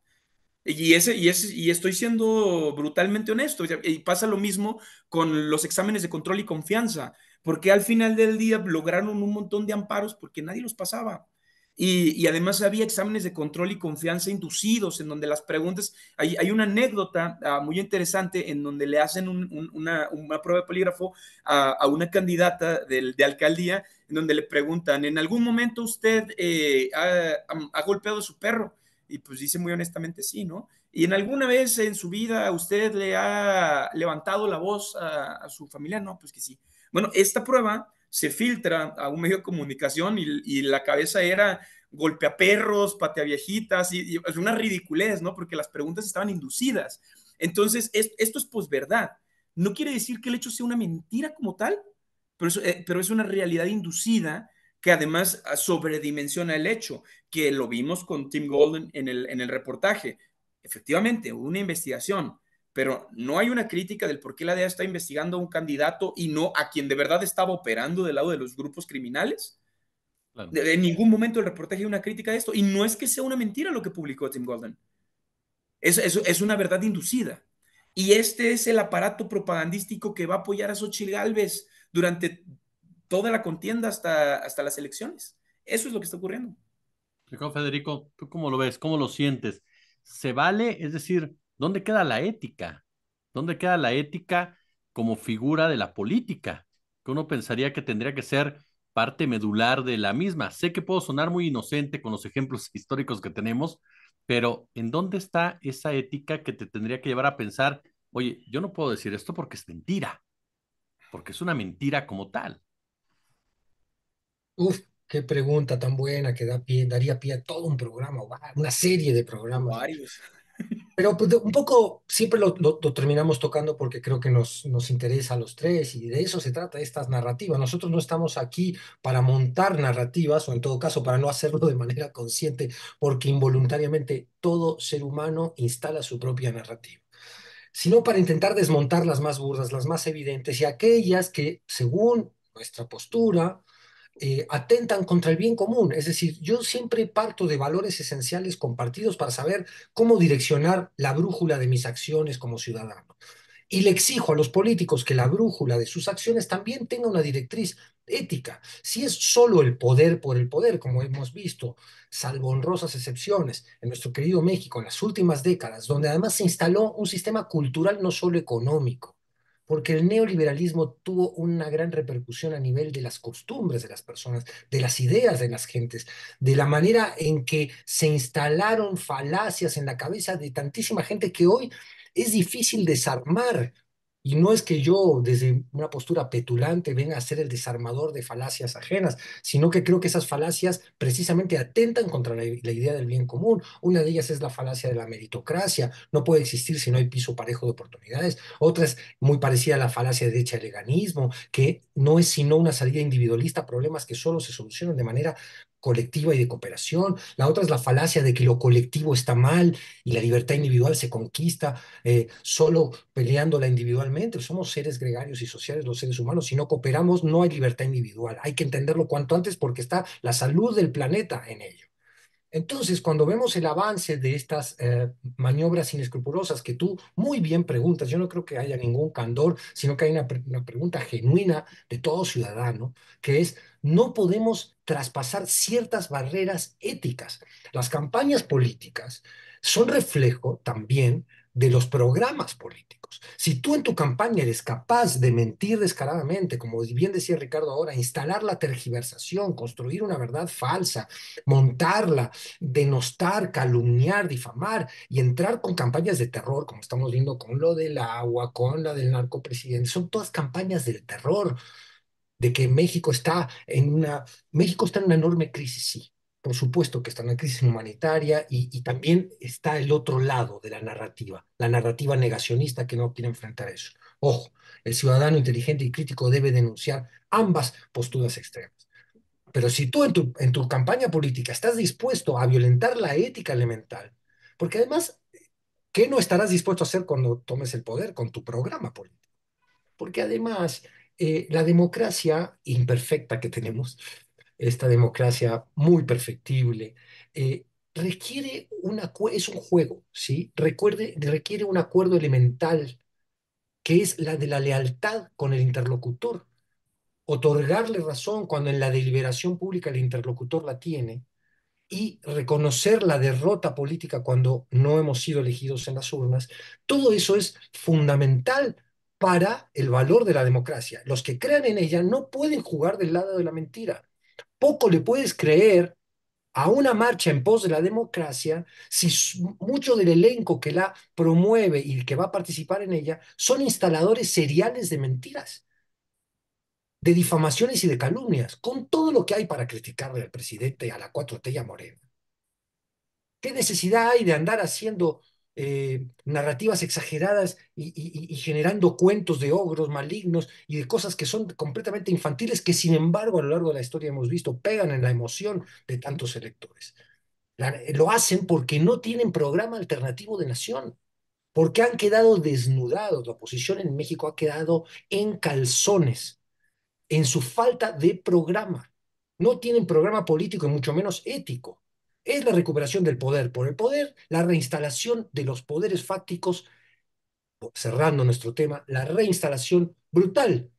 Y, ese, y, y estoy siendo brutalmente honesto. Y pasa lo mismo con los exámenes de control y confianza, porque al final del día lograron un montón de amparos porque nadie los pasaba. Y, además había exámenes de control y confianza inducidos en donde las preguntas, hay, hay una anécdota ah, muy interesante en donde le hacen una, prueba de polígrafo a, una candidata de, de, alcaldía en donde le preguntan, ¿en algún momento usted eh, ha, golpeado a su perro? Y pues dice muy honestamente sí, ¿no? ¿Y en alguna vez en su vida usted le ha levantado la voz a, a su familia? No, pues que sí. Bueno, esta prueba se filtra a un medio de comunicación y, la cabeza era golpea perros, patea viejitas, y, es una ridiculez, ¿no? Porque las preguntas estaban inducidas. Entonces, esto es posverdad. No quiere decir que el hecho sea una mentira como tal, pero es, eh, pero es una realidad inducida que además ah, sobredimensiona el hecho, que lo vimos con Tim Golden en el, en el reportaje. Efectivamente, una investigación, pero no hay una crítica del por qué la DEA está investigando a un candidato y no a quien de verdad estaba operando del lado de los grupos criminales. en ningún momento el reportaje hay una crítica de esto. Y no es que sea una mentira lo que publicó Tim Golden. Es, es, una verdad inducida. Y este es el aparato propagandístico que va a apoyar a Xochitl Galvez durante toda la contienda hasta, hasta las elecciones. Eso es lo que está ocurriendo. Federico, ¿tú cómo lo ves? ¿Cómo lo sientes? ¿Se vale? Es decir, ¿Dónde queda la ética? ¿Dónde queda la ética como figura de la política? Que uno pensaría que tendría que ser parte medular de la misma. Sé que puedo sonar muy inocente con los ejemplos históricos que tenemos, pero ¿en dónde está esa ética que te tendría que llevar a pensar, oye, yo no puedo decir esto porque es mentira, porque es una mentira como tal? Uf, qué pregunta tan buena que da pie, daría pie a todo un programa, una serie de programas. Varios. Pero pues, un poco siempre lo, terminamos tocando porque creo que nos, nos interesa a los tres y de eso se trata estas narrativas. Nosotros no estamos aquí para montar narrativas o en todo caso para no hacerlo de manera consciente porque involuntariamente todo ser humano instala su propia narrativa sino para intentar desmontar las más burdas, las más evidentes y aquellas que, según nuestra postura, eh, atentan contra el bien común. Es decir, yo siempre parto de valores esenciales compartidos para saber cómo direccionar la brújula de mis acciones como ciudadano. Y le exijo a los políticos que la brújula de sus acciones también tenga una directriz ética. Si es solo el poder por el poder, como hemos visto, salvo honrosas excepciones en nuestro querido México en las últimas décadas, donde además se instaló un sistema cultural no solo económico, porque el neoliberalismo tuvo una gran repercusión a nivel de las costumbres de las personas, de las ideas de las gentes, de la manera en que se instalaron falacias en la cabeza de tantísima gente que hoy es difícil desarmar y no es que yo, desde una postura petulante, venga a ser el desarmador de falacias ajenas, sino que creo que esas falacias precisamente atentan contra la, idea del bien común. Una de ellas es la falacia de la meritocracia. No puede existir si no hay piso parejo de oportunidades. Otra es muy parecida a la falacia de derecha del que no es sino una salida individualista a problemas que solo se solucionan de manera colectiva y de cooperación, la otra es la falacia de que lo colectivo está mal y la libertad individual se conquista eh, solo peleándola individualmente. Somos seres gregarios y sociales los seres humanos, si no cooperamos no hay libertad individual, hay que entenderlo cuanto antes porque está la salud del planeta en ello. Entonces, cuando vemos el avance de estas eh, maniobras inescrupulosas que tú muy bien preguntas, yo no creo que haya ningún candor, sino que hay una, una pregunta genuina de todo ciudadano, que es, no podemos traspasar ciertas barreras éticas. Las campañas políticas son reflejo también de los programas políticos. Si tú en tu campaña eres capaz de mentir descaradamente, como bien decía Ricardo ahora, instalar la tergiversación, construir una verdad falsa, montarla, denostar, calumniar, difamar y entrar con campañas de terror, como estamos viendo con lo del agua, con la del narcopresidente, son todas campañas del terror de que México está en una México está en una enorme crisis, sí, por supuesto que está en una crisis humanitaria y, también está el otro lado de la narrativa, la narrativa negacionista que no quiere enfrentar eso. Ojo, el ciudadano inteligente y crítico debe denunciar ambas posturas extremas. Pero si tú en tu, en tu campaña política estás dispuesto a violentar la ética elemental, porque además, ¿qué no estarás dispuesto a hacer cuando tomes el poder con tu programa político? Porque además, eh, la democracia imperfecta que tenemos esta democracia muy perfectible, eh, requiere una es un juego, Recuerde, requiere un acuerdo elemental que es la de la lealtad con el interlocutor, otorgarle razón cuando en la deliberación pública el interlocutor la tiene y reconocer la derrota política cuando no hemos sido elegidos en las urnas, todo eso es fundamental para el valor de la democracia. Los que crean en ella no pueden jugar del lado de la mentira poco le puedes creer a una marcha en pos de la democracia si mucho del elenco que la promueve y que va a participar en ella son instaladores seriales de mentiras, de difamaciones y de calumnias, con todo lo que hay para criticarle al presidente, a la cuatro tella Morena. ¿Qué necesidad hay de andar haciendo eh, narrativas exageradas y, generando cuentos de ogros malignos y de cosas que son completamente infantiles que sin embargo a lo largo de la historia hemos visto pegan en la emoción de tantos electores. Eh, lo hacen porque no tienen programa alternativo de nación porque han quedado desnudados. La oposición en México ha quedado en calzones, en su falta de programa. No tienen programa político y mucho menos ético es la recuperación del poder por el poder, la reinstalación de los poderes fácticos, cerrando nuestro tema, la reinstalación brutal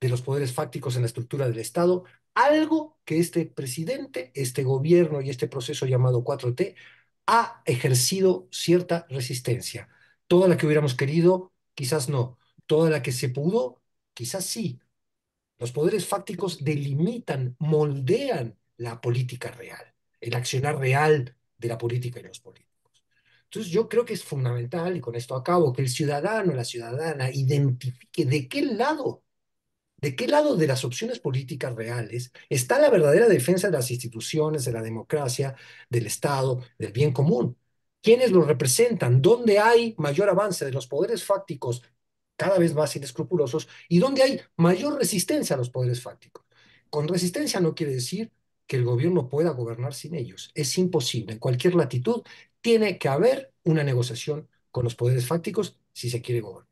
de los poderes fácticos en la estructura del Estado, algo que este presidente, este gobierno y este proceso llamado 4T ha ejercido cierta resistencia. Toda la que hubiéramos querido, quizás no. Toda la que se pudo, quizás sí. Los poderes fácticos delimitan, moldean la política real el accionar real de la política y los políticos. Entonces yo creo que es fundamental, y con esto acabo, que el ciudadano, la ciudadana, identifique de qué lado, de qué lado de las opciones políticas reales está la verdadera defensa de las instituciones, de la democracia, del Estado, del bien común. ¿Quiénes lo representan? ¿Dónde hay mayor avance de los poderes fácticos cada vez más inescrupulosos y dónde hay mayor resistencia a los poderes fácticos. Con resistencia no quiere decir que el gobierno pueda gobernar sin ellos. Es imposible. En cualquier latitud tiene que haber una negociación con los poderes fácticos si se quiere gobernar.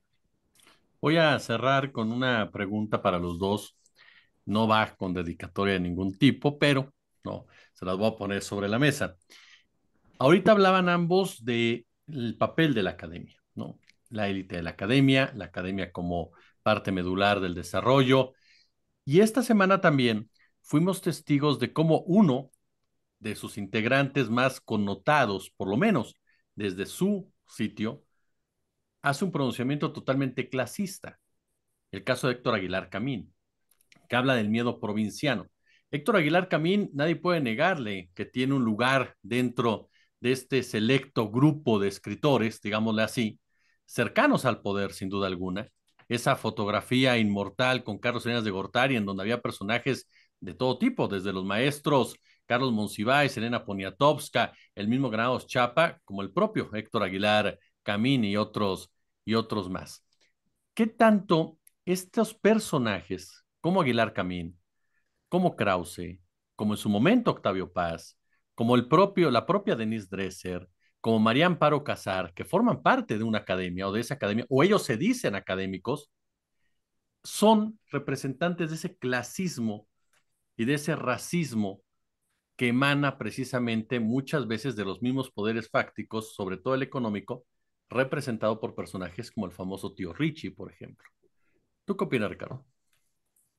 Voy a cerrar con una pregunta para los dos. No va con dedicatoria de ningún tipo, pero no, se las voy a poner sobre la mesa. Ahorita hablaban ambos del el papel de la academia, ¿no? La élite de la academia, la academia como parte medular del desarrollo. Y esta semana también fuimos testigos de cómo uno de sus integrantes más connotados, por lo menos desde su sitio, hace un pronunciamiento totalmente clasista. El caso de Héctor Aguilar Camín, que habla del miedo provinciano. Héctor Aguilar Camín, nadie puede negarle que tiene un lugar dentro de este selecto grupo de escritores, digámosle así, cercanos al poder, sin duda alguna. Esa fotografía inmortal con Carlos Salinas de Gortari, en donde había personajes de todo tipo, desde los maestros Carlos Monsiváis, Elena Poniatowska, el mismo Granados Chapa, como el propio Héctor Aguilar Camín y otros, y otros más. ¿Qué tanto estos personajes, como Aguilar Camín, como Krause, como en su momento Octavio Paz, como el propio, la propia Denise Dresser, como María Amparo Casar, que forman parte de una academia o de esa academia, o ellos se dicen académicos, son representantes de ese clasismo y de ese racismo que emana precisamente muchas veces de los mismos poderes fácticos, sobre todo el económico, representado por personajes como el famoso tío Richie, por ejemplo. ¿Tú qué opinas, Ricardo?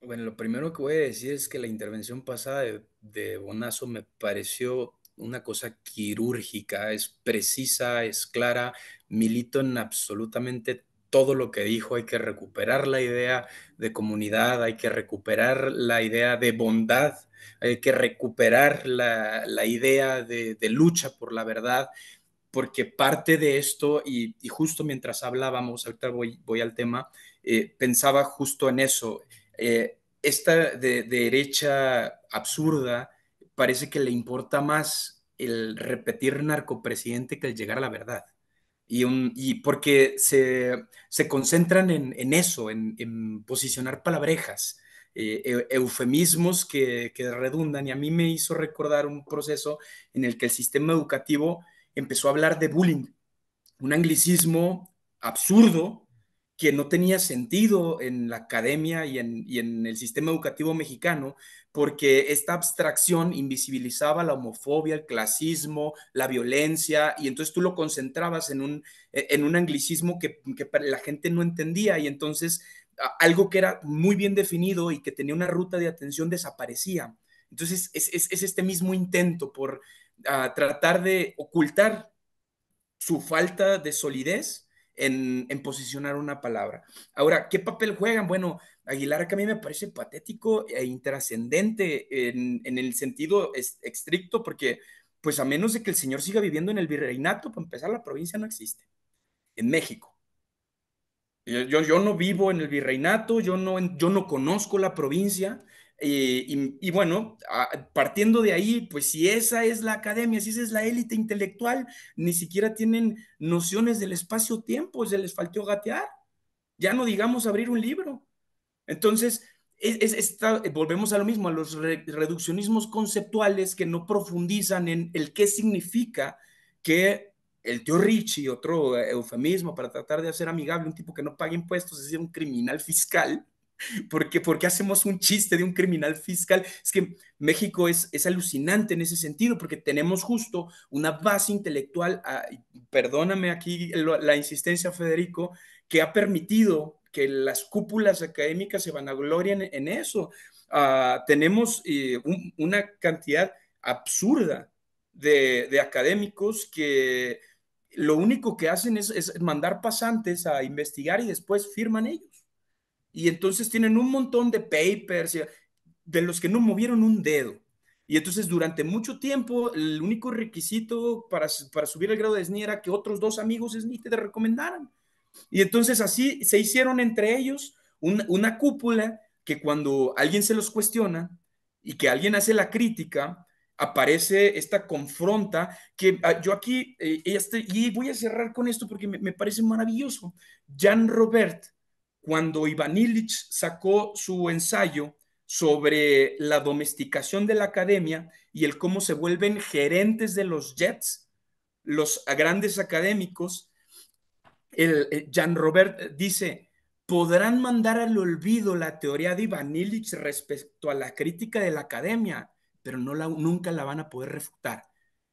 Bueno, lo primero que voy a decir es que la intervención pasada de, Bonazo me pareció una cosa quirúrgica, es precisa, es clara, milito en absolutamente todo lo que dijo, hay que recuperar la idea de comunidad, hay que recuperar la idea de bondad, hay que recuperar la, idea de, lucha por la verdad, porque parte de esto, y, justo mientras hablábamos, ahorita voy, voy al tema, eh, pensaba justo en eso, eh, esta derecha absurda parece que le importa más el repetir narcopresidente que el llegar a la verdad. Y, porque se, concentran en, eso, en, posicionar palabrejas, eh, eufemismos que redundan. Y a mí me hizo recordar un proceso en el que el sistema educativo empezó a hablar de bullying, un anglicismo absurdo que no tenía sentido en la academia y en, el sistema educativo mexicano, porque esta abstracción invisibilizaba la homofobia, el clasismo, la violencia, y entonces tú lo concentrabas en un, e, anglicismo que, la gente no entendía, y entonces algo que era muy bien definido y que tenía una ruta de atención desaparecía. Entonces es, este mismo intento por ah, tratar de ocultar su falta de solidez en, posicionar una palabra. Ahora, ¿qué papel juegan? Bueno, Aguilar que a mí me parece patético e intrascendente en, el sentido estricto, porque pues a menos de que el señor siga viviendo en el virreinato, para empezar, la provincia no existe, en México. Yo, no vivo en el virreinato, yo no, yo no conozco la provincia, eh, y, bueno, partiendo de ahí, pues si esa es la academia, si esa es la élite intelectual, ni siquiera tienen nociones del espacio-tiempo, se les faltó gatear. Ya no digamos abrir un libro. Entonces, volvemos a lo mismo, a los reduccionismos conceptuales que no profundizan en el qué significa que el tío Richie, otro eh, eufemismo para tratar de hacer amigable un tipo que no paga impuestos, es decir, un criminal fiscal, porque porque hacemos un chiste de un criminal fiscal? Es que México es, alucinante en ese sentido, porque tenemos justo una base intelectual, ah, perdóname aquí la insistencia, Federico, que ha permitido que las cúpulas académicas se van a en, en eso. Ah, tenemos eh, una cantidad absurda de, de, académicos que lo único que hacen es, es mandar pasantes a investigar y después firman ellos. Y entonces tienen un montón de papers de los que no movieron un dedo. Y entonces durante mucho tiempo el único requisito para, para subir el grado de SNI era que otros dos amigos SNI te recomendaran. Y entonces así se hicieron entre ellos una, cúpula que cuando alguien se los cuestiona y que alguien hace la crítica, aparece esta confronta que ah, yo aquí, eh, este, y voy a cerrar con esto porque me, me parece maravilloso. Jan Robert cuando Ivan Illich sacó su ensayo sobre la domesticación de la academia y el cómo se vuelven gerentes de los Jets, los grandes académicos, el, eh, Jean Robert dice, podrán mandar al olvido la teoría de Ivan Illich respecto a la crítica de la academia, pero no la, nunca la van a poder refutar,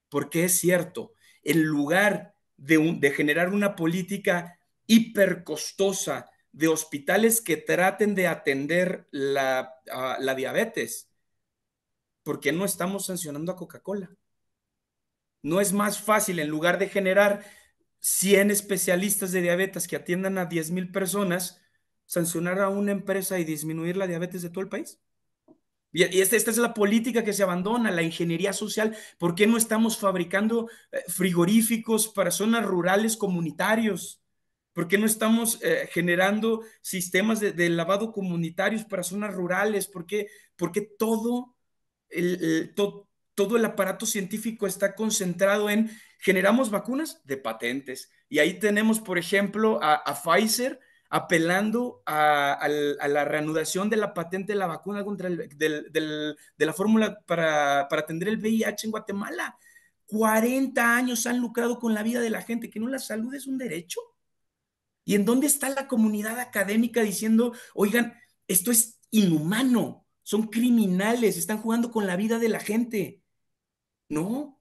porque es cierto, en lugar de, de generar una política hipercostosa de hospitales que traten de atender la, diabetes. ¿Por qué no estamos sancionando a Coca-Cola? No es más fácil, en lugar de generar 100 especialistas de diabetes que atiendan a 10 mil personas, sancionar a una empresa y disminuir la diabetes de todo el país. Y esta, esta, es la política que se abandona, la ingeniería social. ¿Por qué no estamos fabricando eh, frigoríficos para zonas rurales comunitarios? ¿Por qué no estamos eh, generando sistemas de, lavado comunitarios para zonas rurales? ¿Por qué, porque todo, el, todo el aparato científico está concentrado en generamos vacunas de patentes? Y ahí tenemos, por ejemplo, a, Pfizer apelando a, la reanudación de la patente de la vacuna contra el, de la fórmula para, para atender el VIH en Guatemala. 40 años han lucrado con la vida de la gente, que no la salud es un derecho. ¿Y en dónde está la comunidad académica diciendo, oigan, esto es inhumano, son criminales, están jugando con la vida de la gente? No,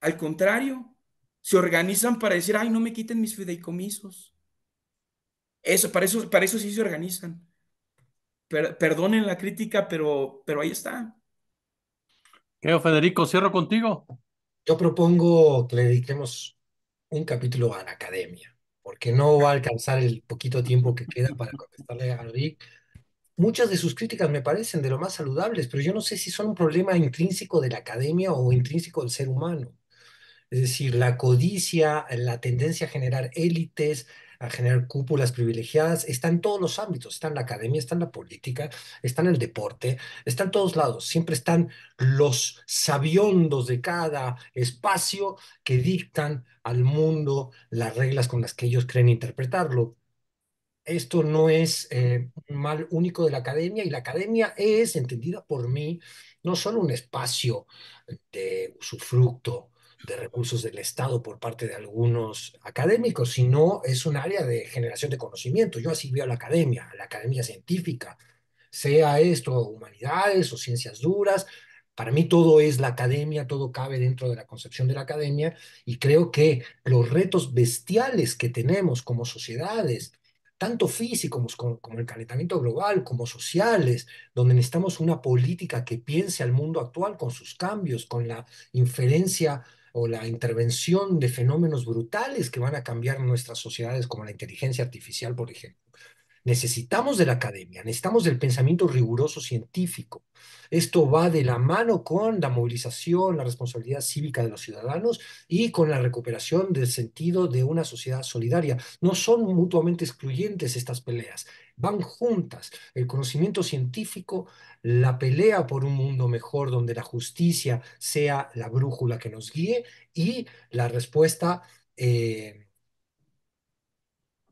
al contrario, se organizan para decir, ay, no me quiten mis fideicomisos. Eso, para eso, para eso sí se organizan. perdonen la crítica, pero, pero ahí está. Creo, Federico, cierro contigo. Yo propongo que le dediquemos un capítulo a la academia porque no va a alcanzar el poquito tiempo que queda para contestarle a Rick. Muchas de sus críticas me parecen de lo más saludables, pero yo no sé si son un problema intrínseco de la academia o intrínseco del ser humano. Es decir, la codicia, la tendencia a generar élites, a generar cúpulas privilegiadas, está en todos los ámbitos, está en la academia, está en la política, está en el deporte, está en todos lados, siempre están los sabiondos de cada espacio que dictan al mundo las reglas con las que ellos creen interpretarlo. Esto no es eh, un mal único de la academia y la academia es, entendida por mí, no solo un espacio de usufructo de recursos del Estado por parte de algunos académicos, sino es un área de generación de conocimiento. Yo así veo a la academia, la academia científica, sea esto humanidades o ciencias duras. Para mí todo es la academia, todo cabe dentro de la concepción de la academia y creo que los retos bestiales que tenemos como sociedades, tanto físicos como, como, el calentamiento global, como sociales, donde necesitamos una política que piense al mundo actual con sus cambios, con la inferencia o la intervención de fenómenos brutales que van a cambiar nuestras sociedades, como la inteligencia artificial, por ejemplo. Necesitamos de la academia, necesitamos del pensamiento riguroso científico. Esto va de la mano con la movilización, la responsabilidad cívica de los ciudadanos y con la recuperación del sentido de una sociedad solidaria. No son mutuamente excluyentes estas peleas, van juntas. El conocimiento científico, la pelea por un mundo mejor donde la justicia sea la brújula que nos guíe y la respuesta... Eh,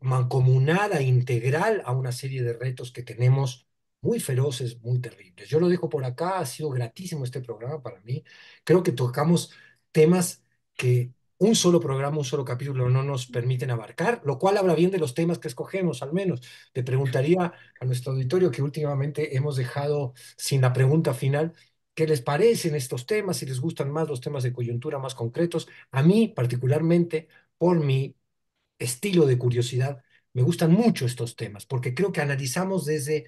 mancomunada, integral a una serie de retos que tenemos muy feroces, muy terribles. Yo lo dejo por acá, ha sido gratísimo este programa para mí. Creo que tocamos temas que un solo programa, un solo capítulo no nos permiten abarcar, lo cual habla bien de los temas que escogemos, al menos. Te preguntaría a nuestro auditorio que últimamente hemos dejado sin la pregunta final, ¿qué les parecen estos temas? Si les gustan más los temas de coyuntura más concretos. A mí, particularmente, por mi estilo de curiosidad, me gustan mucho estos temas, porque creo que analizamos desde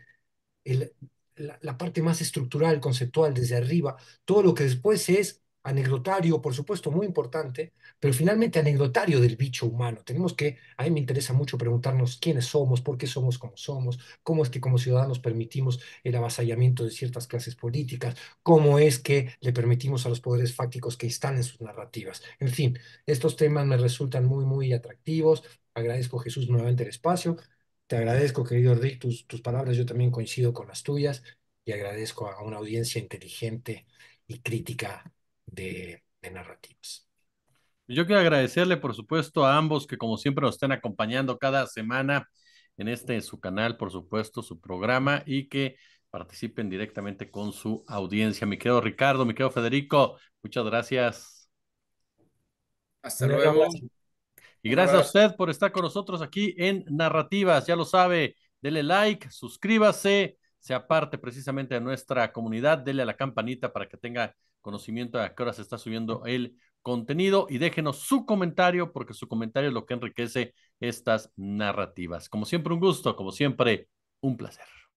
la, la, parte más estructural, conceptual, desde arriba, todo lo que después es anecdotario, por supuesto, muy importante, pero finalmente anecdotario del bicho humano. Tenemos que, a mí me interesa mucho preguntarnos quiénes somos, por qué somos como somos, cómo es que como ciudadanos permitimos el avasallamiento de ciertas clases políticas, cómo es que le permitimos a los poderes fácticos que están en sus narrativas. En fin, estos temas me resultan muy, muy atractivos. Agradezco, Jesús, nuevamente el espacio. Te agradezco, querido Rick, tus, palabras. Yo también coincido con las tuyas y agradezco a una audiencia inteligente y crítica de, de narrativas. Yo quiero agradecerle, por supuesto, a ambos que como siempre nos estén acompañando cada semana en este su canal, por supuesto, su programa y que participen directamente con su audiencia. Mi querido Ricardo, mi querido Federico, muchas gracias. Hasta luego. Y gracias a usted por estar con nosotros aquí en Narrativas. Ya lo sabe, dele like, suscríbase, sea parte precisamente de nuestra comunidad, dele a la campanita para que tenga conocimiento a qué hora se está subiendo el contenido y déjenos su comentario porque su comentario es lo que enriquece estas narrativas. Como siempre, un gusto, como siempre, un placer.